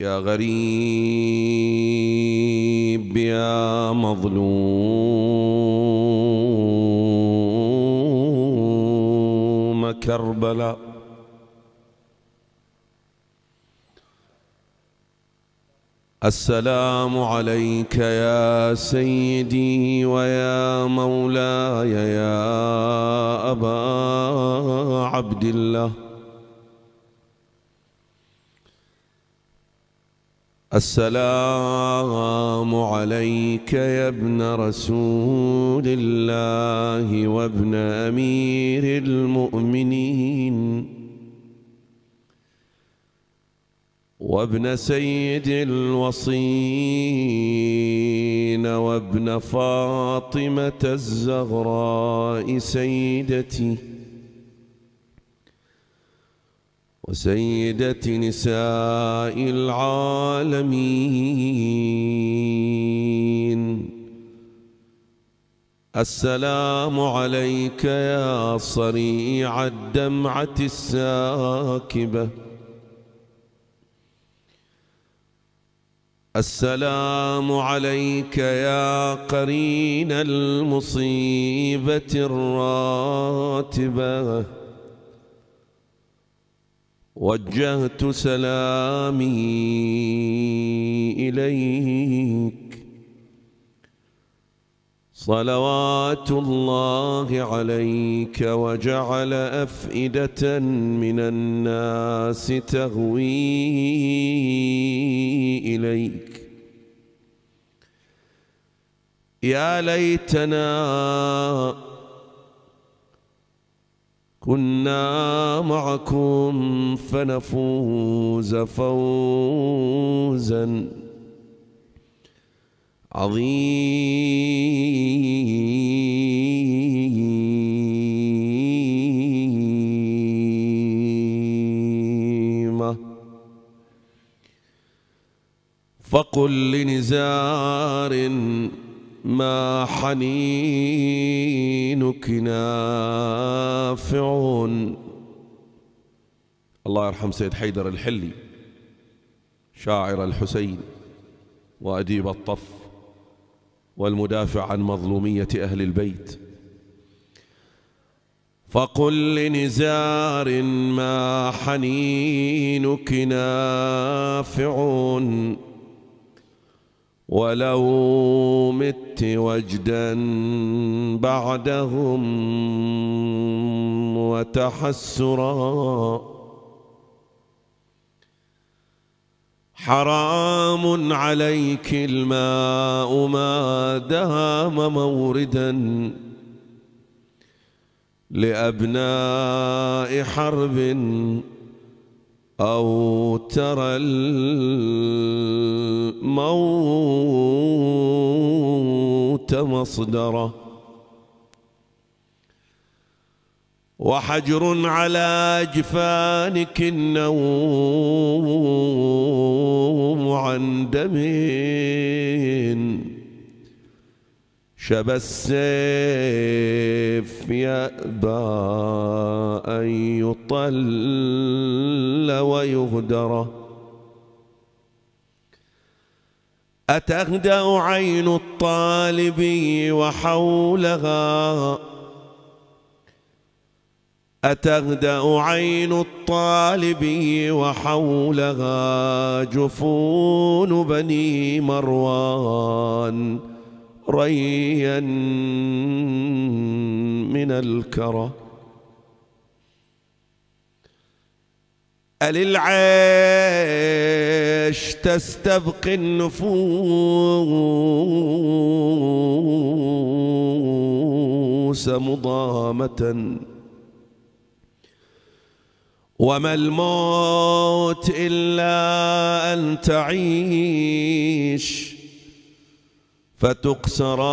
يا غريب يا مظلوم كربلاء السلام عليك يا سيدي ويا مولاي يا ابا عبد الله السلام عليك يا ابن رسول الله وابن امير المؤمنين وابن سيد الوصين وابن فاطمه الزغراء سيدتي وسيدة نساء العالمين السلام عليك يا صريع الدمعة الساكبة السلام عليك يا قرين المصيبة الراتبة وجهت سلامي إليك صلوات الله عليك وجعل أفئدة من الناس تهوي إليك يا ليتنا كنا معكم فنفوز فوزا عظيما فقل لنزار ما حنينك نافع الله يرحم سيد حيدر الحلي شاعر الحسين وأديب الطف والمدافع عن مظلومية أهل البيت فقل لنزار ما حنينك نافع ولو مت وجدا بعدهم وتحسرا حرام عليك الماء ما دام موردا لأبناء حرب أو ترى الموت مصدره وحجر على أجفانك النوم عن دم شب السيف يأبى أن يطل ويهدر أتهدأ عين الطالب وحولها أتهدأ عين الطالب وحولها جفون بني مروان ريا من الكرى العيش تستبقي النفوس مضامة وما الموت إلا أن تعيش فتقسرا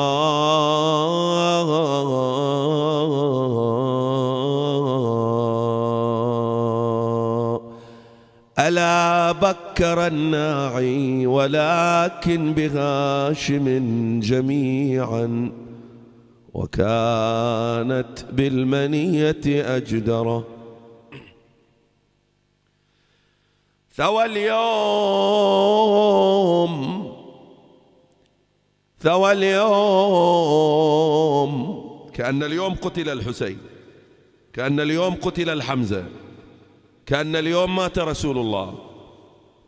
ألا بكر الناعي ولكن بغاشم جميعا وكانت بالمنية أجدرا ثوى اليوم ثوى اليوم كأن اليوم قتل الحسين كأن اليوم قتل الحمزة كأن اليوم مات رسول الله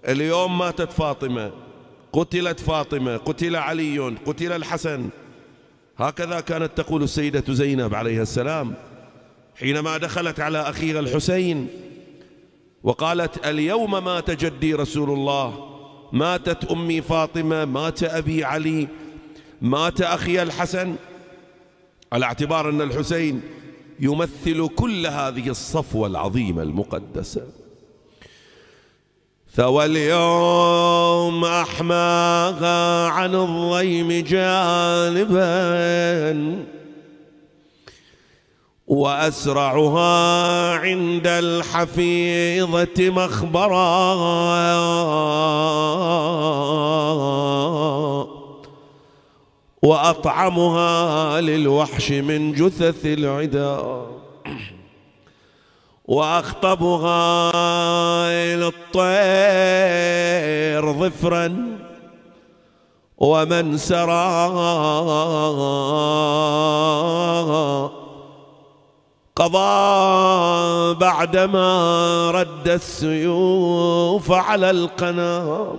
اليوم ماتت فاطمة قتلت فاطمة قتل علي قتل الحسن هكذا كانت تقول السيدة زينب عليها السلام حينما دخلت على أخيها الحسين وقالت اليوم مات جدي رسول الله ماتت أمي فاطمة مات أبي علي مات أخي الحسن على اعتبار أن الحسين يمثل كل هذه الصفوة العظيمة المقدسة فواليوم أحماها عن الضيم جانبا وأسرعها عند الحفيظة مخبرا وأطعمها للوحش من جثث العدا وأخطبها للطير ظفرا ومن سراها قضى بعدما رد السيوف على القناه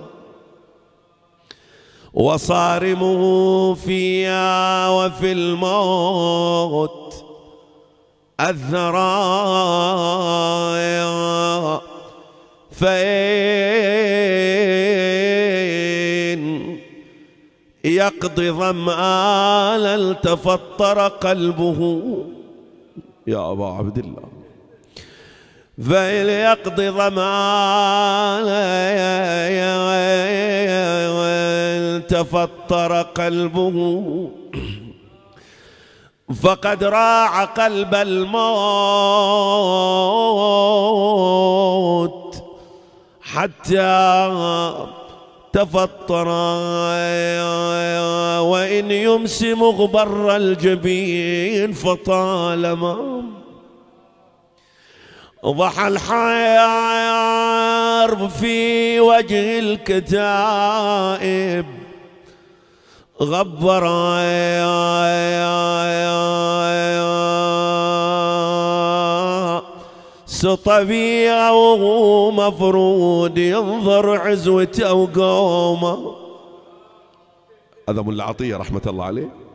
وصارمه فيها وفي الموت الذرايا فإن يقضي ظمآن التفطر قلبه يا أبا عبد الله يقضي ضمانه تفطر قلبه فقد راع قلب الموت حتى تفطر وإن يمسي مغبر الجبين فطالما ضحى الحيار في وجه الكتائب غبر سطبيع ومفرود مفرود ينظر عزوته وقومه هذا ملا عطيه رحمه الله عليه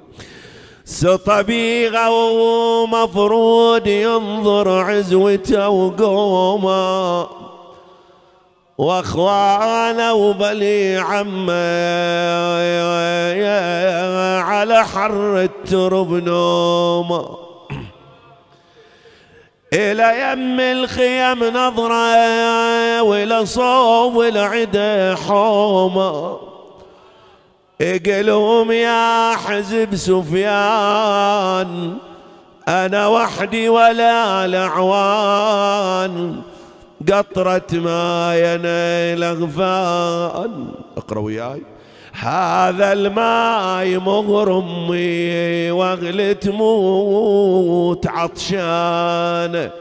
سطبيغة ومفروض ينظر عزوته وقومه واخوانه وبلي عمه على حر الترب نومه إلى يم الخيام نظرة وإلى صوب العدا حومه اقلهم يا حزب سفيان أنا وحدي ولا لعوان قطرة ماي أنا الأغفان اقرأ وياي هذا الماي مغرمي واغلت موت عطشانه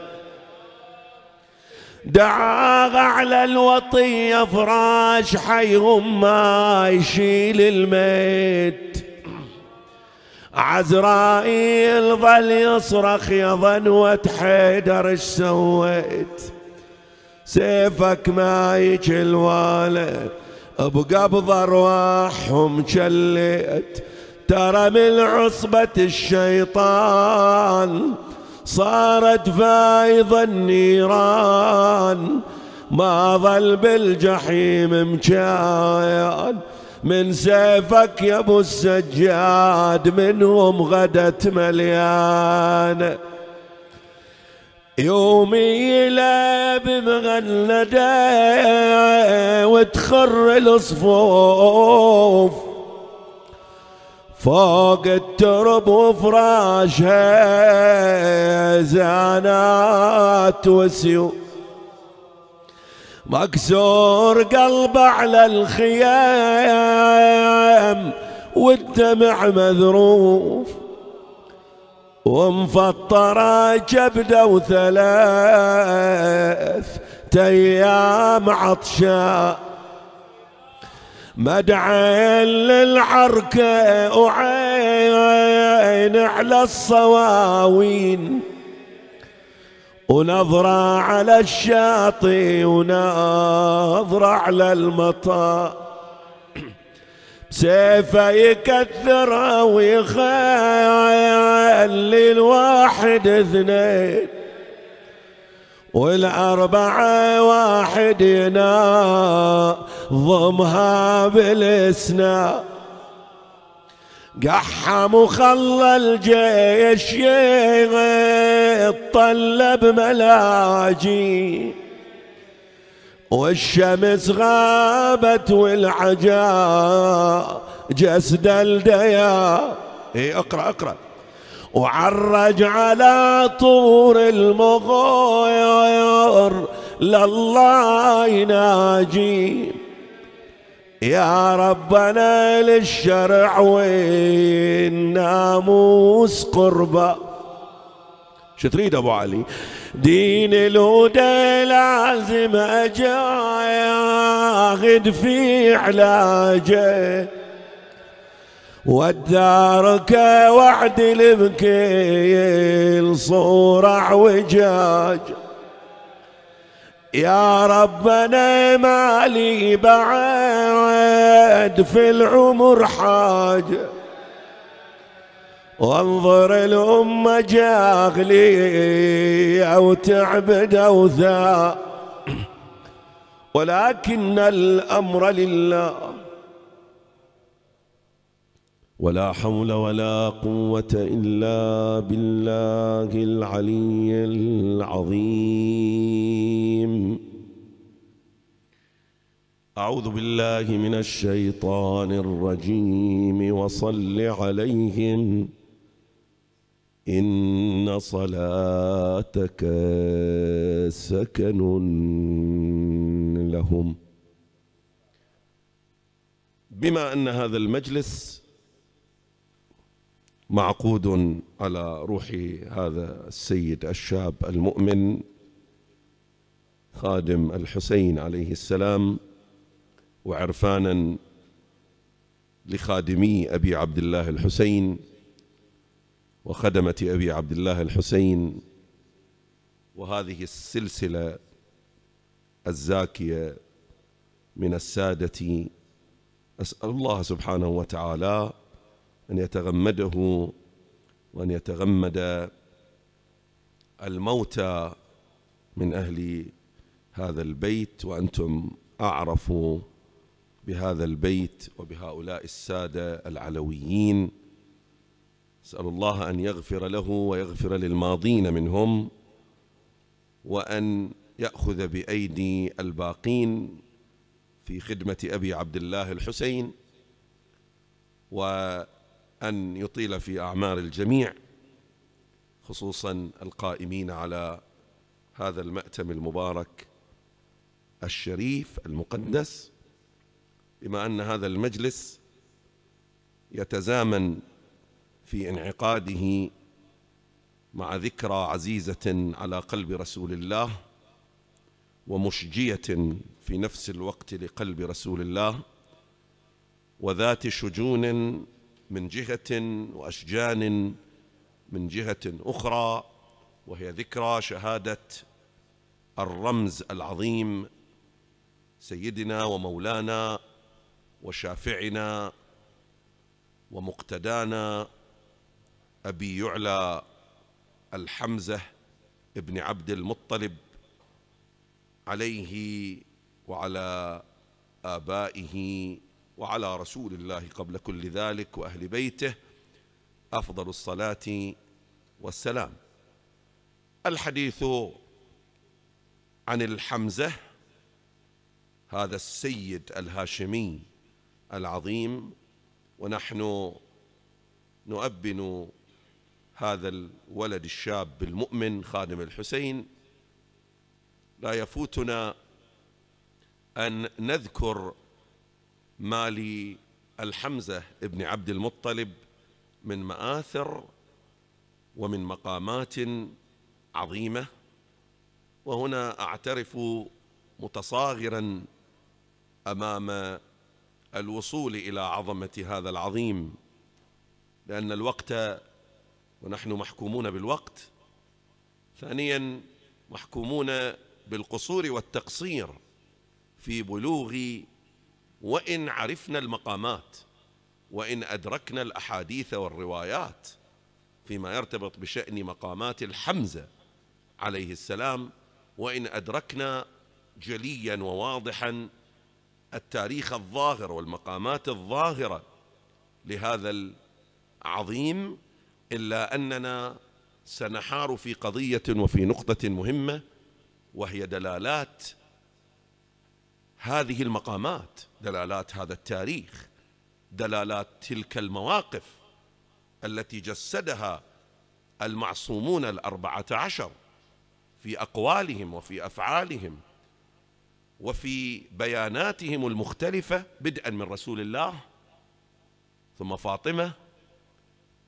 دعاغ على الوطية فراش حيهم ما يشيل الميت عزرائيل ظل يصرخ يا ظنوة حيدر اش سويت سيفك ما يجل ولا بقبض ارواحهم شليت ترى من عصبة الشيطان صارت فايض النيران ما ظل بالجحيم مكان من سيفك يا ابو السجاد منهم غدت مليانه يومي لا بمغلده وتخر الصفوف فوق الترب وفراشها زانات وسيو مكسور قلب على الخيام والدمع مذروف ومفطرة جبدة وثلاث تيام عطشان مدعا للعركة وعين على الصواوين ونظرة على الشاطئ ونظرة على المطار سيفا يكثره ويخيل الواحد اثنين والأربعة واحد ينام ضمها بالسنا قحم وخلى الجيش يطلب ملاجئ والشمس غابت والعجا جسد الديا ايه اقرا اقرا وعرج على طور المغير لله يناجيه يا ربنا للشرع والناموس قربة شو تريد ابو علي دين الهدى لازم اجاهد في علاجه والدارك وعد لبكي الصورة وجاجه يا ربنا ما لي بعد في العمر حاجة وانظر الأمة جاغلية أو ذا ولكن الأمر لله ولا حول ولا قوة إلا بالله العلي العظيم أعوذ بالله من الشيطان الرجيم وصل عليهم إن صلاتك سكن لهم بما أن هذا المجلس معقود على روح هذا السيد الشاب المؤمن خادم الحسين عليه السلام وعرفانا لخادمي أبي عبد الله الحسين وخدمة أبي عبد الله الحسين وهذه السلسلة الزاكية من السادة أسأل الله سبحانه وتعالى أن يتغمده وأن يتغمد الموتى من أهل هذا البيت وأنتم أعرف بهذا البيت وبهؤلاء السادة العلويين أسأل الله أن يغفر له ويغفر للماضين منهم وأن يأخذ بأيدي الباقين في خدمة أبي عبد الله الحسين و أن يطيل في أعمار الجميع خصوصا القائمين على هذا المأتم المبارك الشريف المقدس بما أن هذا المجلس يتزامن في انعقاده مع ذكرى عزيزة على قلب رسول الله ومشجية في نفس الوقت لقلب رسول الله وذات شجون من جهة وأشجان من جهة أخرى وهي ذكرى شهادة الرمز العظيم سيدنا ومولانا وشافعنا ومقتدانا أبي يعلى الحمزة ابن عبد المطلب عليه وعلى آبائه وعلى رسول الله قبل كل ذلك وأهل بيته أفضل الصلاة والسلام الحديث عن الحمزة هذا السيد الهاشمي العظيم ونحن نؤبن هذا الولد الشاب المؤمن خادم الحسين لا يفوتنا أن نذكر مالي الحمزة بن عبد المطلب من مآثر ومن مقامات عظيمة وهنا أعترف متصاغرا أمام الوصول إلى عظمة هذا العظيم لأن الوقت ونحن محكومون بالوقت ثانيا محكومون بالقصور والتقصير في بلوغ وإن عرفنا المقامات وإن أدركنا الأحاديث والروايات فيما يرتبط بشأن مقامات الحمزة عليه السلام وإن أدركنا جليا وواضحا التاريخ الظاهر والمقامات الظاهرة لهذا العظيم إلا أننا سنحار في قضية وفي نقطة مهمة وهي دلالات هذه المقامات دلالات هذا التاريخ دلالات تلك المواقف التي جسدها المعصومون الأربعة عشر في أقوالهم وفي أفعالهم وفي بياناتهم المختلفة بدءا من رسول الله ثم فاطمة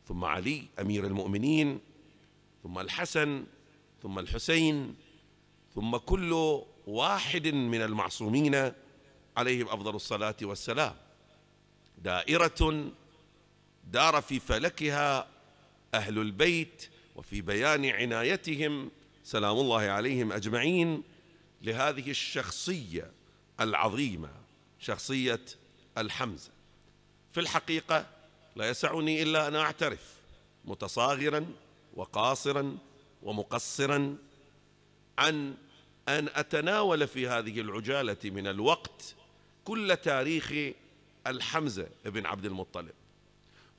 ثم علي أمير المؤمنين ثم الحسن ثم الحسين ثم كل واحد من المعصومين عليهم أفضل الصلاة والسلام دائرة دار في فلكها أهل البيت وفي بيان عنايتهم سلام الله عليهم أجمعين لهذه الشخصية العظيمة شخصية الحمزة في الحقيقة لا يسعني إلا أن أعترف متصاغرا وقاصرا ومقصرا عن أن أتناول في هذه العجالة من الوقت كل تاريخ الحمزة بن عبد المطلب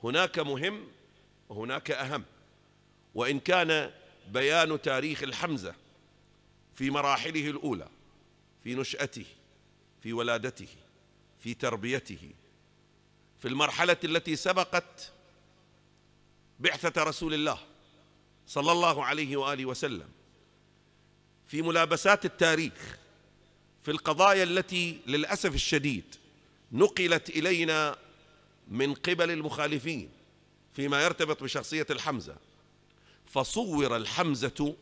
هناك مهم وهناك أهم وإن كان بيان تاريخ الحمزة في مراحله الأولى في نشأته في ولادته في تربيته في المرحلة التي سبقت بعثة رسول الله صلى الله عليه وآله وسلم في ملابسات التاريخ في القضايا التي للأسف الشديد نقلت إلينا من قبل المخالفين فيما يرتبط بشخصية الحمزة فصور الحمزة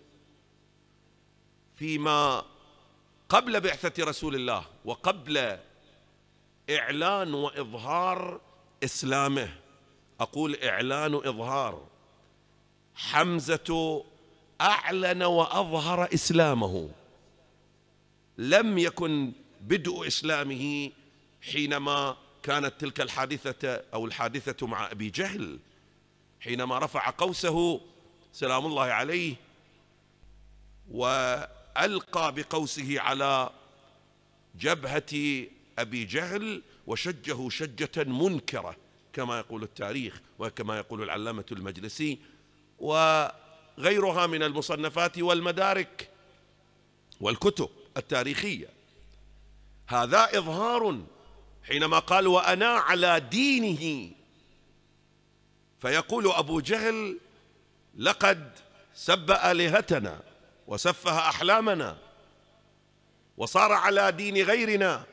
فيما قبل بعثة رسول الله وقبل إعلان وإظهار إسلامه أقول إعلان إظهار حمزة أعلن وأظهر إسلامه لم يكن بدء إسلامه حينما كانت تلك الحادثة أو الحادثة مع أبي جهل حينما رفع قوسه سلام الله عليه وألقى بقوسه على جبهة أبي جهل وشجه شجة منكرة كما يقول التاريخ وكما يقول العلامة المجلسي و غيرها من المصنفات والمدارك والكتب التاريخية هذا إظهار حينما قال وأنا على دينه فيقول أبو جهل لقد سب آلهتنا وسفه أحلامنا وصار على دين غيرنا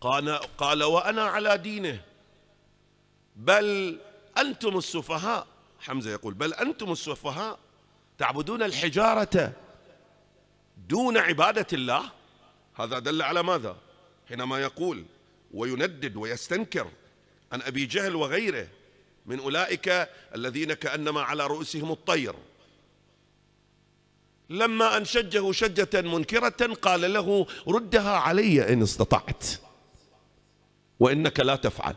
قال, قال وأنا على دينه بل أنتم السفهاء حمزة يقول بل أنتم السفهاء تعبدون الحجارة دون عبادة الله هذا دل على ماذا حينما يقول ويندد ويستنكر عن أبي جهل وغيره من أولئك الذين كأنما على رؤوسهم الطير لما أن شجه شجة منكرة قال له ردها علي إن استطعت وإنك لا تفعل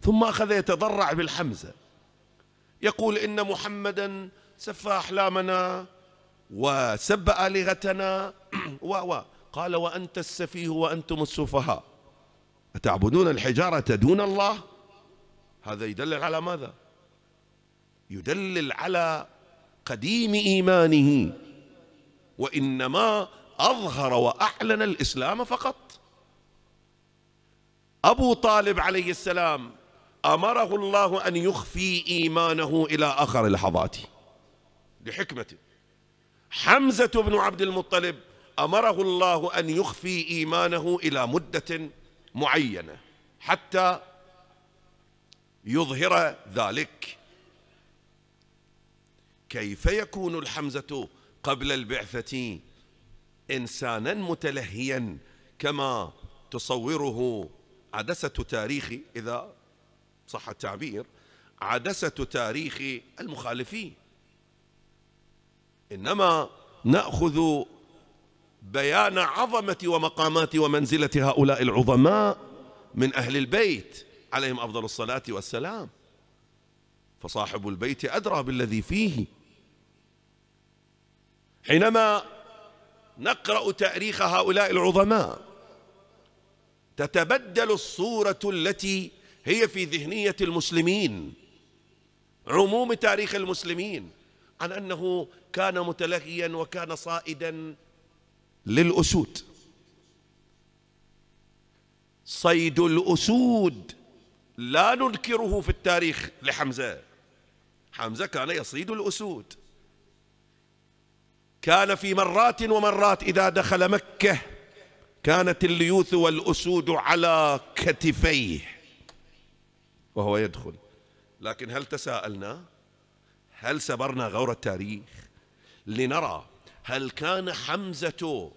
ثم أخذ يتضرع بالحمزة يقول إن محمدا سف أحلامنا وسب آلهتنا و و قال وأنت السفيه وأنتم السفهاء أتعبدون الحجارة دون الله هذا يدلل على ماذا يدلل على قديم إيمانه وإنما أظهر وأعلن الإسلام فقط أبو طالب عليه السلام أمره الله أن يخفي إيمانه إلى آخر لحظاته لحكمة حمزة بن عبد المطلب أمره الله أن يخفي إيمانه إلى مدة معينة حتى يظهر ذلك كيف يكون الحمزة قبل البعثة إنسانا متلهيا كما تصوره عدسة تاريخ إذا صح التعبير عدسة تاريخ المخالفين إنما نأخذ بيان عظمة ومقامات ومنزلة هؤلاء العظماء من أهل البيت عليهم أفضل الصلاة والسلام فصاحب البيت أدرى بالذي فيه حينما نقرأ تاريخ هؤلاء العظماء تتبدل الصورة التي هي في ذهنية المسلمين عموم تاريخ المسلمين عن أنه كان متلهيا وكان صائدا للأسود صيد الأسود لا ننكره في التاريخ لحمزة حمزة كان يصيد الأسود كان في مرات ومرات إذا دخل مكة كانت الليوث والأسود على كتفيه وهو يدخل لكن هل تساءلنا هل سبرنا غور التاريخ لنرى هل كان حمزة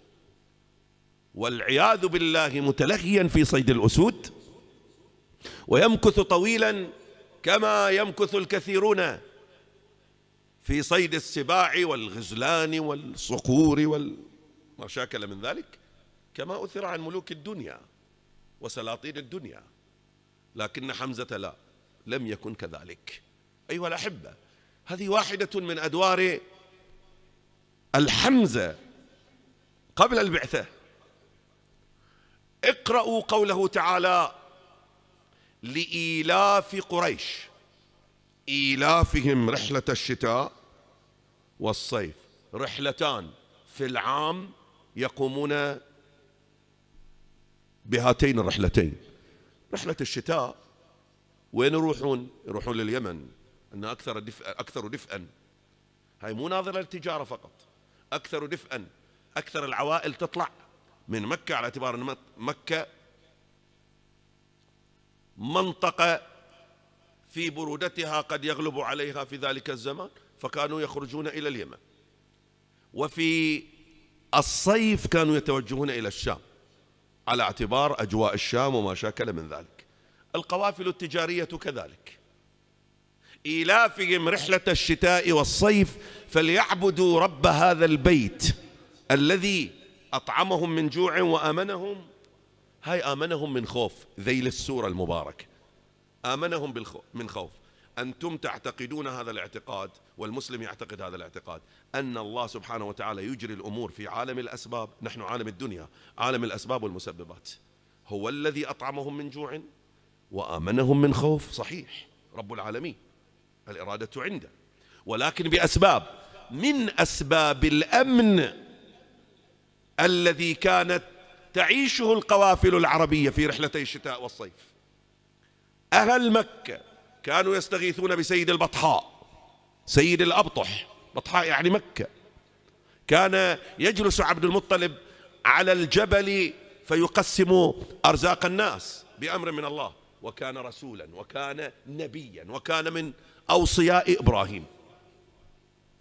والعياذ بالله متلهيا في صيد الأسود ويمكث طويلا كما يمكث الكثيرون في صيد السباع والغزلان والصقور وما شاكل من ذلك كما أثر عن ملوك الدنيا وسلاطين الدنيا لكن حمزة لا لم يكن كذلك أيها الأحبة هذه واحدة من أدوار الحمزة قبل البعثة اقرأوا قوله تعالى لإيلاف قريش إيلافهم رحلة الشتاء والصيف رحلتان في العام يقومون بهاتين الرحلتين رحلة الشتاء وين يروحون؟ يروحون لليمن انها أكثر دفء أكثر دفئا هاي مو ناظرة للتجارة فقط أكثر دفئا أكثر العوائل تطلع من مكة على اعتبار أن مكة منطقة في برودتها قد يغلب عليها في ذلك الزمان فكانوا يخرجون إلى اليمن وفي الصيف كانوا يتوجهون إلى الشام على اعتبار أجواء الشام وما شاكل من ذلك القوافل التجارية كذلك إيلافهم رحلة الشتاء والصيف فليعبدوا رب هذا البيت الذي أطعمهم من جوع وآمنهم هاي آمنهم من خوف ذيل السورة المباركة آمنهم بالخوف من خوف أنتم تعتقدون هذا الاعتقاد والمسلم يعتقد هذا الاعتقاد أن الله سبحانه وتعالى يجري الأمور في عالم الأسباب نحن عالم الدنيا عالم الأسباب والمسببات هو الذي أطعمهم من جوع وآمنهم من خوف صحيح رب العالمين الإرادة عنده ولكن بأسباب من أسباب الأمن الذي كانت تعيشه القوافل العربية في رحلتي الشتاء والصيف أهل مكة كانوا يستغيثون بسيد البطحاء سيد الأبطح بطحاء يعني مكة كان يجلس عبد المطلب على الجبل فيقسم أرزاق الناس بأمر من الله وكان رسولا وكان نبيا وكان من أوصياء إبراهيم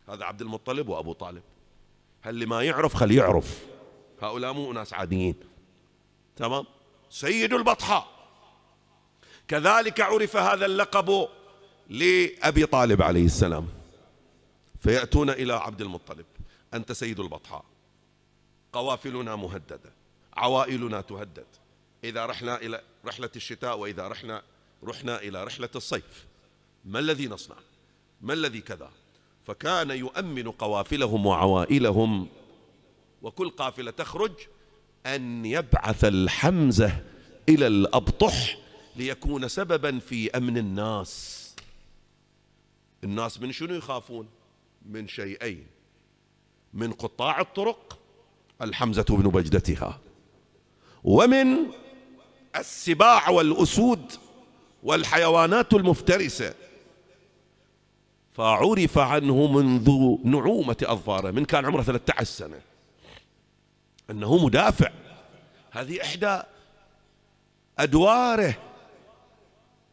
هذا عبد المطلب وأبو طالب هل اللي ما يعرف خليه يعرف هؤلاء مو ناس عاديين تمام سيد البطحاء كذلك عرف هذا اللقب لأبي طالب عليه السلام فيأتون إلى عبد المطلب أنت سيد البطحاء قوافلنا مهددة عوائلنا تهدد إذا رحنا إلى رحلة الشتاء وإذا رحنا رحنا إلى رحلة الصيف ما الذي نصنع ما الذي كذا فكان يؤمن قوافلهم وعوائلهم وكل قافلة تخرج أن يبعث الحمزة إلى الأبطح ليكون سببا في أمن الناس الناس من شنو يخافون من شيئين من قطاع الطرق الحمزة بن بجدتها ومن السباع والأسود والحيوانات المفترسة فعرف عنه منذ نعومة أظفاره من كان عمره 13 سنة أنه مدافع هذه إحدى أدواره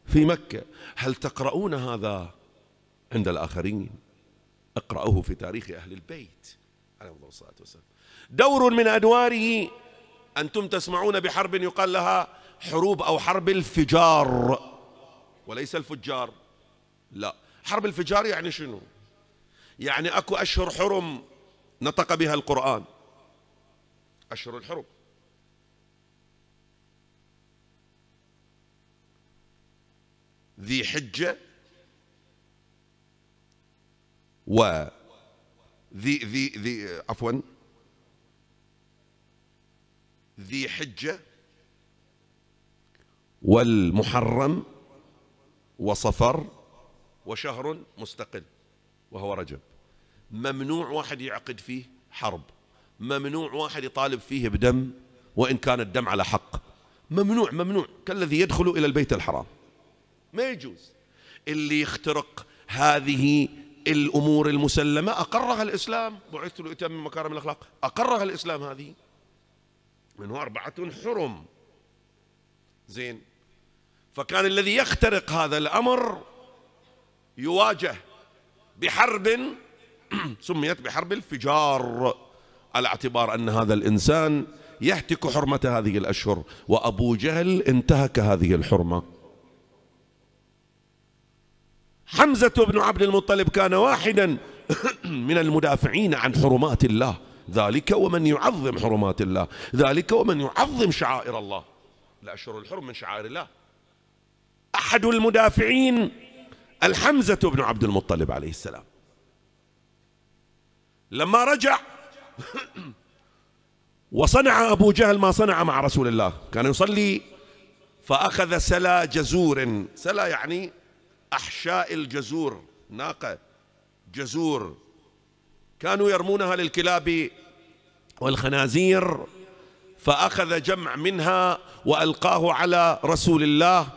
في مكة هل تقرؤون هذا عند الآخرين اقرأوه في تاريخ أهل البيت عليهم الصلاة والسلام دور من أدواره أنتم تسمعون بحرب يقال لها حروب أو حرب الفجار وليس الفجار لا حرب الفجار يعني شنو يعني أكو أشهر حرم نطق بها القرآن أشهر الحرم ذي حجة و ذي ذي ذي عفوا ذي حجة والمحرم وصفر وشهر مستقل وهو رجب ممنوع واحد يعقد فيه حرب ممنوع واحد يطالب فيه بدم وإن كان الدم على حق ممنوع ممنوع كالذي يدخل إلى البيت الحرام ما يجوز اللي يخترق هذه الأمور المسلمة أقرها الإسلام بعثت لأتم مكارم الأخلاق أقرها الإسلام هذه منه أربعة حرم زين فكان الذي يخترق هذا الأمر يواجه بحرب سميت بحرب الفجار على اعتبار أن هذا الإنسان يهتك حرمة هذه الأشهر وأبو جهل انتهك هذه الحرمة حمزة بن عبد المطلب كان واحدا من المدافعين عن حرمات الله ذلك ومن يعظم حرمات الله ذلك ومن يعظم شعائر الله الأشهر الحرم من شعائر الله أحد المدافعين الحمزة بن عبد المطلب عليه السلام لما رجع وصنع أبو جهل ما صنع مع رسول الله كان يصلي فأخذ سلا جزور سلا يعني أحشاء الجزور ناقة جزور كانوا يرمونها للكلاب والخنازير فأخذ جمع منها وألقاه على رسول الله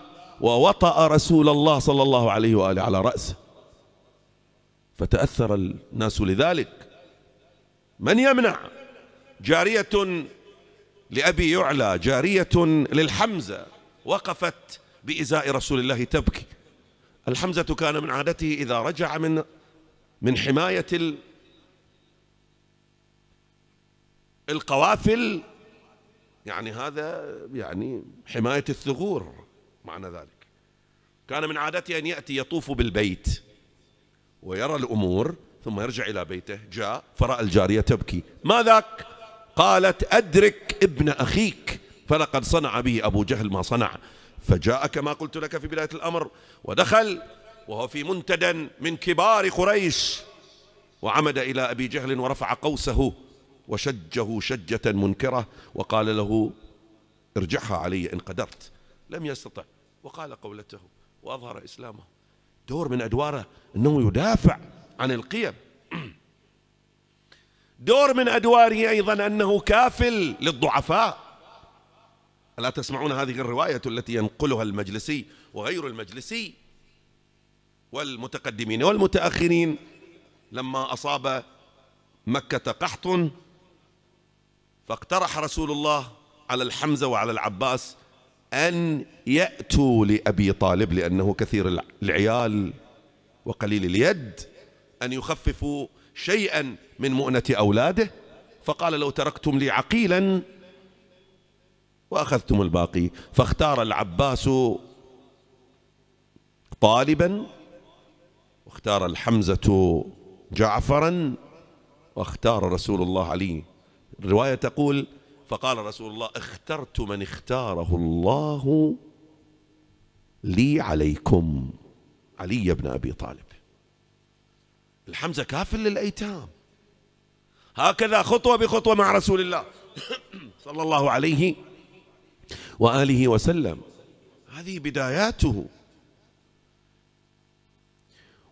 ووطأ رسول الله صلى الله عليه وآله على رأسه فتأثر الناس لذلك من يمنع جارية لأبي يعلى جارية للحمزة وقفت بإزاء رسول الله تبكي الحمزة كان من عادته إذا رجع من من حماية القوافل يعني هذا يعني حماية الثغور معنى ذلك كان من عادته أن يأتي يطوف بالبيت ويرى الأمور ثم يرجع إلى بيته جاء فرأى الجارية تبكي ما ذاك قالت أدرك ابن أخيك فلقد صنع به أبو جهل ما صنع فجاء كما قلت لك في بداية الأمر ودخل وهو في منتدى من كبار قريش وعمد إلى أبي جهل ورفع قوسه وشجه شجة منكرة وقال له ارجعها علي إن قدرت لم يستطع وقال قولته وأظهر إسلامه دور من أدواره أنه يدافع عن القيم دور من أدواره أيضا أنه كافل للضعفاء ألا تسمعون هذه الرواية التي ينقلها المجلسي وغير المجلسي والمتقدمين والمتأخرين لما أصاب مكة قحط فاقترح رسول الله على الحمزة وعلى العباس أن يأتوا لأبي طالب لأنه كثير العيال وقليل اليد أن يخففوا شيئا من مؤنة أولاده فقال لو تركتم لي عقيلا وأخذتم الباقي فاختار العباس طالبا واختار الحمزة جعفرا واختار رسول الله علي الرواية تقول فقال رسول الله اخترت من اختاره الله لي عليكم علي بن أبي طالب الحمزة كافل للأيتام هكذا خطوة بخطوة مع رسول الله صلى الله عليه وآله وسلم هذه بداياته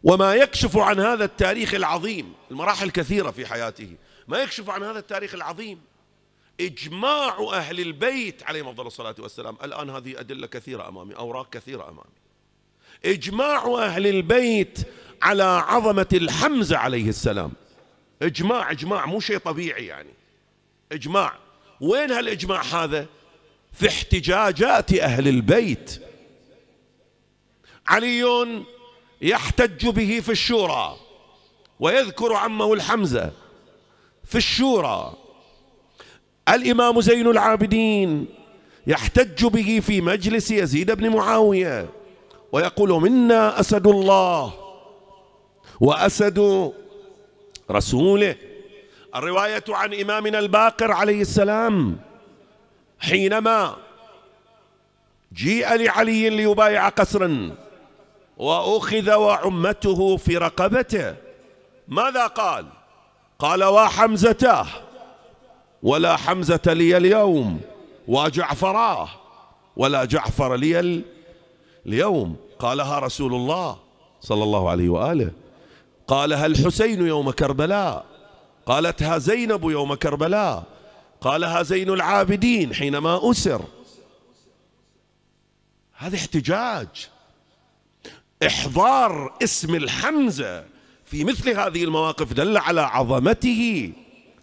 وما يكشف عن هذا التاريخ العظيم المراحل كثيرة في حياته ما يكشف عن هذا التاريخ العظيم إجماع أهل البيت عليهم أفضل الصلاة والسلام الآن هذه أدلة كثيرة أمامي أوراق كثيرة أمامي إجماع أهل البيت على عظمة الحمزة عليه السلام إجماع إجماع مو شيء طبيعي يعني إجماع وين هالإجماع هذا في احتجاجات أهل البيت علي يحتج به في الشورى ويذكر عمه الحمزة في الشورى الإمام زين العابدين يحتج به في مجلس يزيد بن معاوية ويقول منا أسد الله وأسد رسوله الرواية عن إمامنا الباقر عليه السلام حينما جيء لعلي ليبايع قسرا وأخذ وعمته في رقبته ماذا قال قال وحمزته ولا حمزة لي اليوم وجعفراه ولا جعفر لي اليوم قالها رسول الله صلى الله عليه وآله قالها الحسين يوم كربلاء قالتها زينب يوم كربلاء قالها زين العابدين حينما أسر هذا احتجاج إحضار اسم الحمزة في مثل هذه المواقف دل على عظمته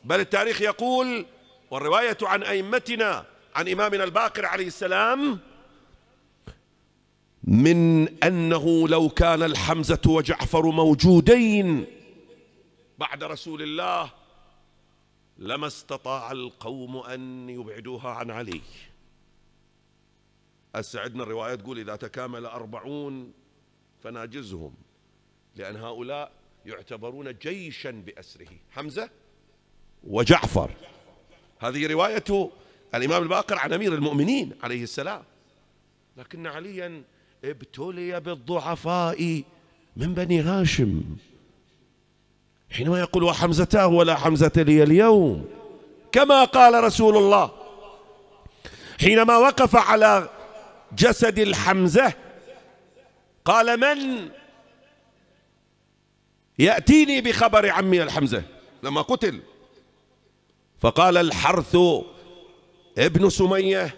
بل التاريخ يقول والرواية عن أئمتنا عن إمامنا الباقر عليه السلام من أنه لو كان الحمزة وجعفر موجودين بعد رسول الله لما استطاع القوم أن يبعدوها عن علي أسعدنا الرواية تقول إذا تكامل أربعون فناجزهم لأن هؤلاء يعتبرون جيشا بأسره حمزة وجعفر هذه رواية الإمام الباقر عن أمير المؤمنين عليه السلام لكن عليا ابتلي بالضعفاء من بني هاشم حينما يقول وحمزتاه ولا حمزة لي اليوم كما قال رسول الله حينما وقف على جسد الحمزة قال من يأتيني بخبر عمي الحمزة لما قتل فقال الحرث ابن سمية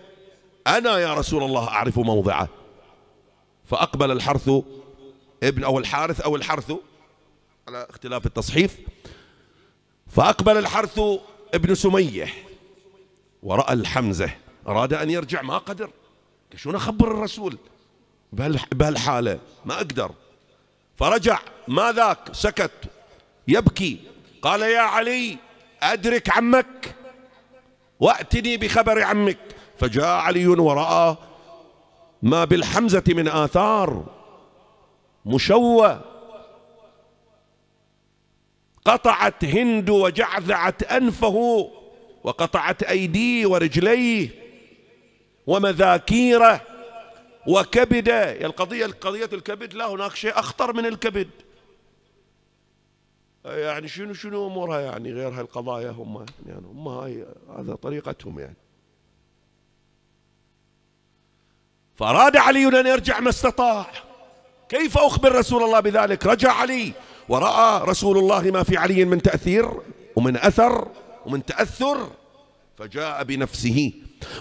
أنا يا رسول الله أعرف موضعه فأقبل الحرث ابن أو الحارث أو الحرث على اختلاف التصحيف فأقبل الحرث ابن سمية ورأى الحمزة أراد أن يرجع ما قدر شلون أخبر الرسول بهالحالة ما أقدر فرجع ما ذاك سكت يبكي قال يا علي أدرك عمك وأتني بخبر عمك فجاء علي ورأى ما بالحمزة من آثار مشوه قطعت هند وجعذعت أنفه وقطعت أيديه ورجليه ومذاكيره وكبده القضية القضية الكبد لا هناك شيء أخطر من الكبد يعني شنو شنو امورها يعني غير هالقضايا هم يعني هم هاي هذا طريقتهم يعني فاراد علي ان يرجع ما استطاع كيف اخبر رسول الله بذلك رجع علي وراى رسول الله ما في علي من تاثير ومن اثر ومن تاثر فجاء بنفسه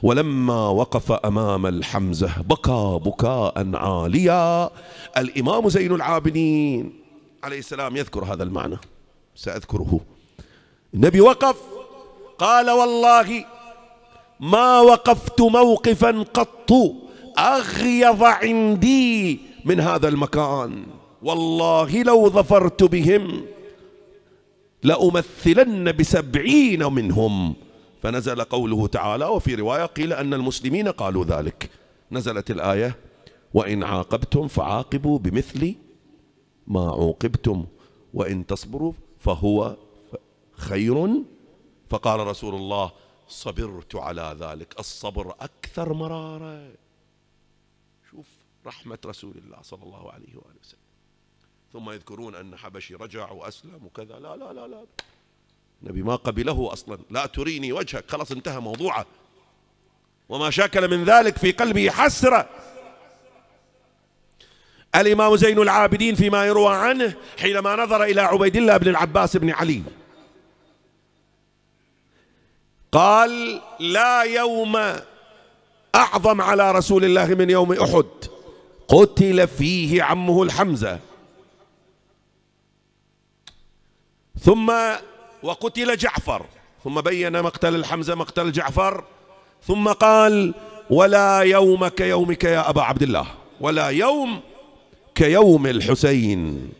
ولما وقف امام الحمزه بكى بكاء عاليا الامام زين العابدين عليه السلام يذكر هذا المعنى سأذكره النبي وقف قال والله ما وقفت موقفا قط أغيظ عندي من هذا المكان والله لو ظفرت بهم لأمثلن بسبعين منهم فنزل قوله تعالى وفي رواية قيل أن المسلمين قالوا ذلك نزلت الآية وإن عاقبتم فعاقبوا بمثل ما عوقبتم وإن تصبروا فهو خير فقال رسول الله صبرت على ذلك الصبر أكثر مرارة شوف رحمة رسول الله صلى الله عليه وآله وسلم ثم يذكرون أن حبشي رجع وأسلم وكذا لا لا لا لا النبي ما قبله أصلا لا تريني وجهك خلاص انتهى موضوعه وما شاكل من ذلك في قلبه حسرة الإمام زين العابدين فيما يروى عنه حينما نظر إلى عبيد الله بن العباس بن علي قال لا يوم أعظم على رسول الله من يوم أحد قتل فيه عمه الحمزة ثم وقتل جعفر ثم بين مقتل الحمزة مقتل جعفر ثم قال ولا يوم كيومك يا أبا عبد الله ولا يوم كيوم الحسين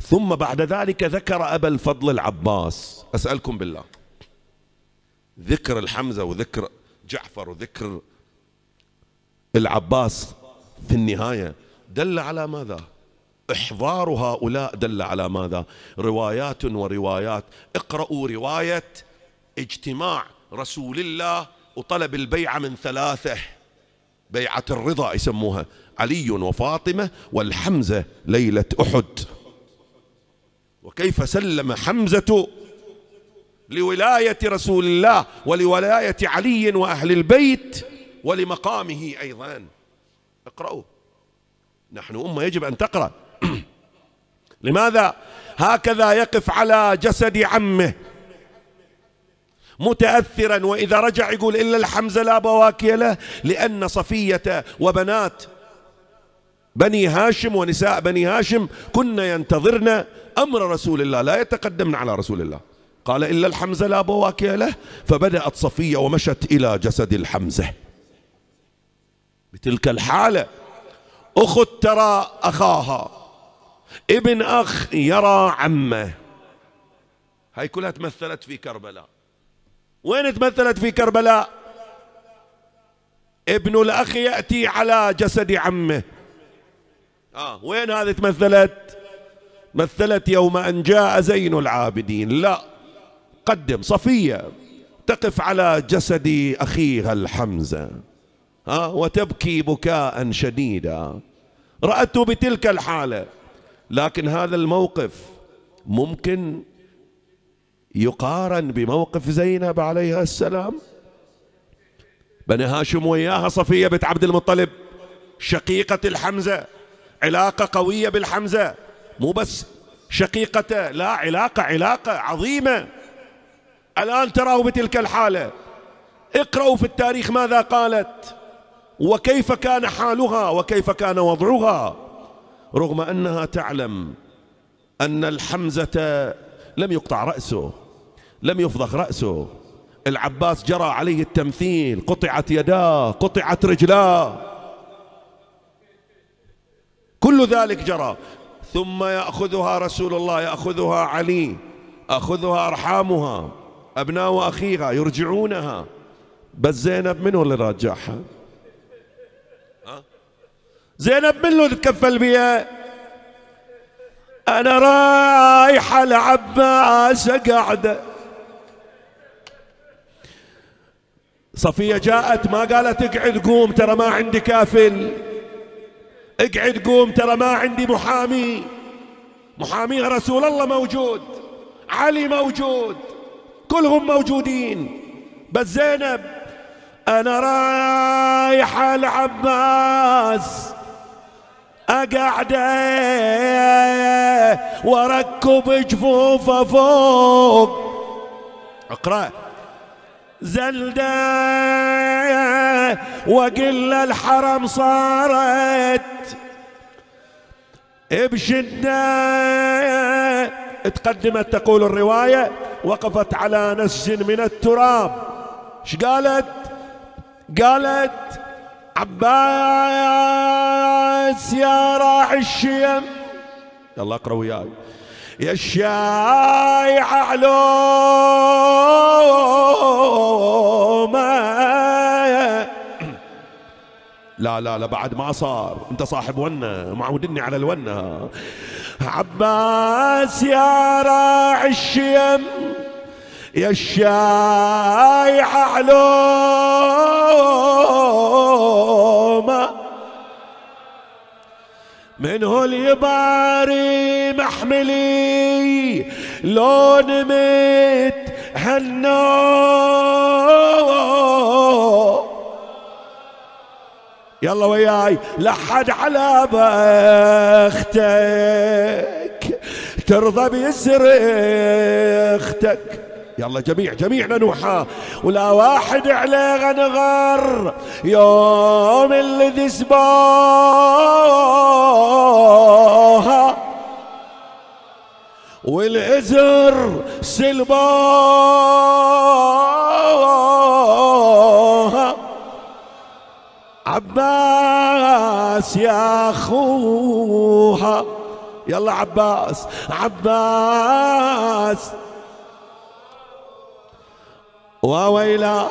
ثم بعد ذلك ذكر أبا الفضل العباس أسألكم بالله ذكر الحمزة وذكر جعفر وذكر العباس في النهاية دل على ماذا إحضار هؤلاء دل على ماذا روايات وروايات اقرأوا رواية اجتماع رسول الله وطلب البيعة من ثلاثة بيعة الرضا يسموها علي وفاطمة والحمزة ليلة أحد وكيف سلم حمزة لولاية رسول الله ولولاية علي وأهل البيت ولمقامه أيضا اقرأوا نحن أمة يجب أن تقرأ لماذا هكذا يقف على جسد عمه متأثرا وإذا رجع يقول إلا الحمزة لا بواكي له لأن صفية وبنات بني هاشم ونساء بني هاشم كن ينتظرن أمر رسول الله لا يتقدمن على رسول الله قال إلا الحمزة لا بواكي له فبدأت صفية ومشت إلى جسد الحمزة بتلك الحالة أخت ترى أخاها ابن أخ يرى عمه هاي كلها تمثلت في كربلاء وين تمثلت في كربلاء ابن الأخ يأتي على جسد عمه آه وين هذه تمثلت مثلت يوم أن جاء زين العابدين لا قدم صفية تقف على جسد أخيها الحمزة ها وتبكي بكاء شديدا رأته بتلك الحالة لكن هذا الموقف ممكن يقارن بموقف زينب عليها السلام بني هاشم وياها صفية بنت عبد المطلب شقيقة الحمزة علاقة قوية بالحمزة مو بس شقيقته لا علاقة علاقة عظيمة الآن تراه بتلك الحالة اقرأوا في التاريخ ماذا قالت وكيف كان حالها وكيف كان وضعها رغم أنها تعلم أن الحمزة لم يقطع رأسه لم يفضخ رأسه العباس جرى عليه التمثيل قطعت يداه قطعت رجلاه كل ذلك جرى ثم ياخذها رسول الله ياخذها علي اخذها ارحامها ابناء اخيها يرجعونها بس زينب منه اللي راجعها؟ زينب منه اللي تتكفل بيها؟ انا رايحه لعباس قاعده صفيه جاءت ما قالت اقعد قوم ترى ما عندي كافل اقعد قوم ترى ما عندي محامي محامي رسول الله موجود علي موجود كلهم موجودين بس زينب انا رايح العباس اقعده واركب جفوفه فوق اقرأ زلدة وقل الحرم صارت بشدة تقدمت تقول الرواية وقفت على نسج من التراب ايش قالت قالت عباس يا راح الشيم يلا اقرا وياي يا الشايع علوم يوم لا لا لا بعد ما صار انت صاحب ونة معودني على الونة عباس يا راعي الشيم يا الشايع علومة منه اليباري محملي لون مت هالنوم يلا وياي لحد على بختك ترضى اختك يلا جميع جميع نوحى ولا واحد عليه غنغر يوم اللي ذسبوها والعذر سلبوها عباس يا اخوها يلا عباس عباس وويلا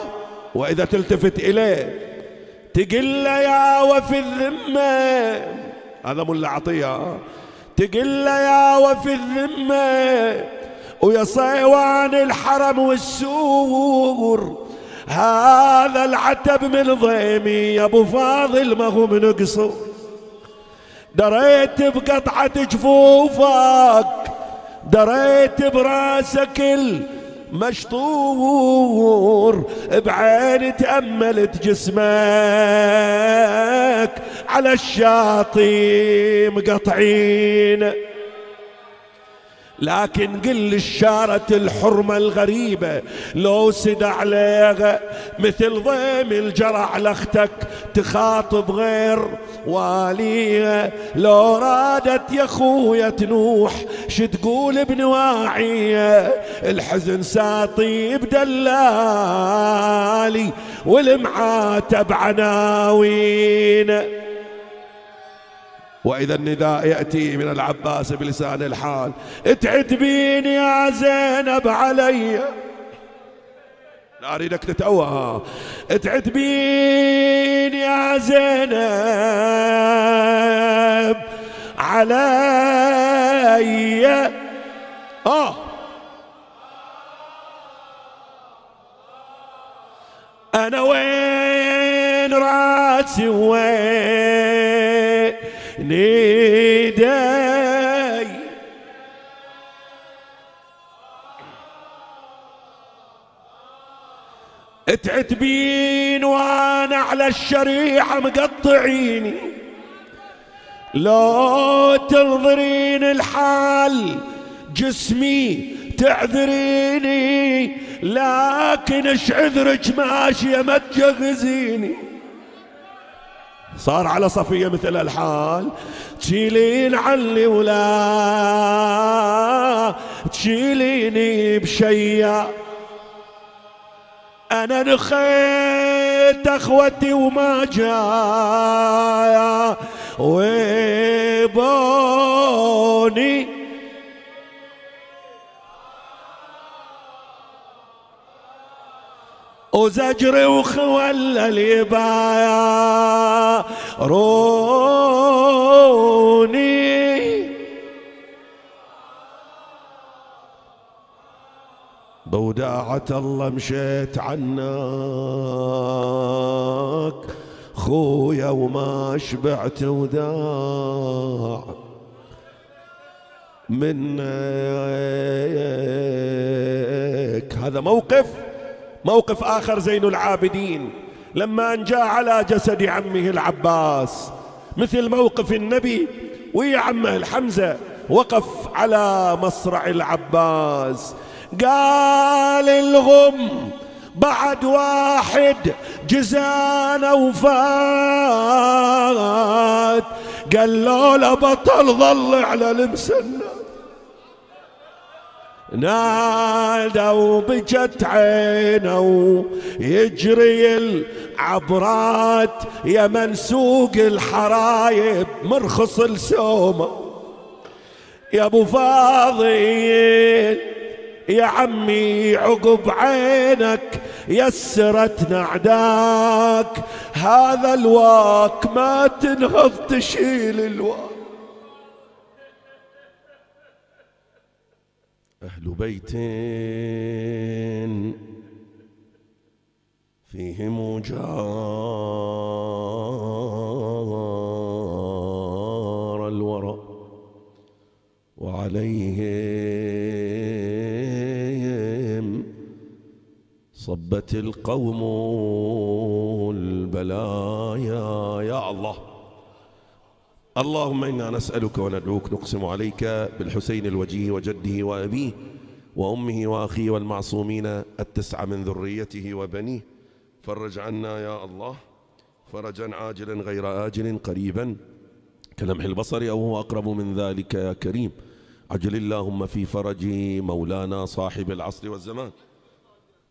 واذا تلتفت اليه تقل يا وفي الذمه هذا ملا عطيه تقل يا وفي الذمة ويا صيوان الحرم والسور هذا العتب من ضيمي يا ابو فاضل ما هو من قصر دريت بقطعة جفوفك دريت براسك ال مشطور بعين تأملت جسمك على الشاطئ مقطعين لكن قل الشارة الحرمة الغريبة لو سد عليها مثل ضيم الجرع لختك تخاطب غير واليها لو رادت يا خويا تنوح شتقول بنواعية الحزن ساطي بدلالي والمعاتب عناوينه وإذا النداء يأتي من العباس بلسان الحال اتعتبين يا زينب علي لا أريدك تتأوى اتعتبين يا زينب علي آه أنا وين راسي وين ليدي اتعتبين وانا على الشريعة مقطعيني لو تنظرين الحال جسمي تعذريني لكن اش عذرك ماشية ما تجغزيني صار على صفية مثل الحال تشيلين علي ولا تشيليني بشيا أنا نخيت أخوتي وما جايا ويبوني وزجري وخول اليبايا روني بوداعة الله مشيت عنك خويا وما شبعت وداع منك هذا موقف موقف آخر زين العابدين لما أن جاء على جسد عمه العباس مثل موقف النبي ويا عمه الحمزة وقف على مصرع العباس قال الغم بعد واحد جزان وفات قال له بطل ظل على المسنة نادى وبجت عينه يجري العبرات يا من سوق الحرايب مرخص السومة يا ابو فاضل يا عمي عقب عينك يسرت نعداك هذا الواك ما تنهض تشيل الواك أهل بيت فيهم جار الورى وعليهم صبت القوم البلايا يا الله اللهم إنا نسألك وندعوك نقسم عليك بالحسين الوجيه وجده وأبيه وأمه وأخيه والمعصومين التسعة من ذريته وبنيه فرج عنا يا الله فرجا عاجلا غير آجل قريبا كلمح البصر أو هو أقرب من ذلك يا كريم عجل اللهم في فرج مولانا صاحب العصر والزمان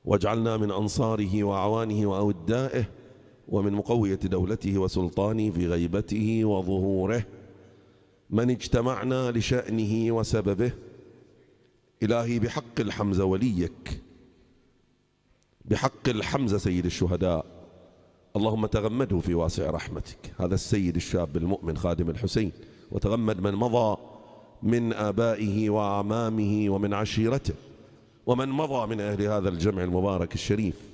واجعلنا من أنصاره وأعوانه وأودائه ومن مقوية دولته وسلطانه في غيبته وظهوره من اجتمعنا لشأنه وسببه إلهي بحق الحمزة وليك بحق الحمزة سيد الشهداء اللهم تغمده في واسع رحمتك هذا السيد الشاب المؤمن خادم الحسين وتغمد من مضى من آبائه وأعمامه ومن عشيرته ومن مضى من أهل هذا الجمع المبارك الشريف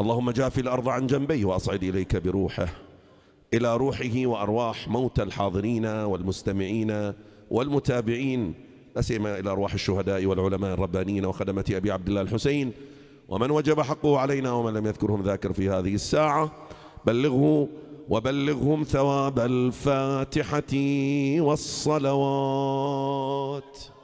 اللهم جافي الأرض عن جنبيه وأصعد إليك بروحه إلى روحه وأرواح موتى الحاضرين والمستمعين والمتابعين لا سيما إلى أرواح الشهداء والعلماء الربانيين وخدمة أبي عبد الله الحسين ومن وجب حقه علينا ومن لم يذكرهم ذاكر في هذه الساعة بلغه وبلغهم ثواب الفاتحة والصلوات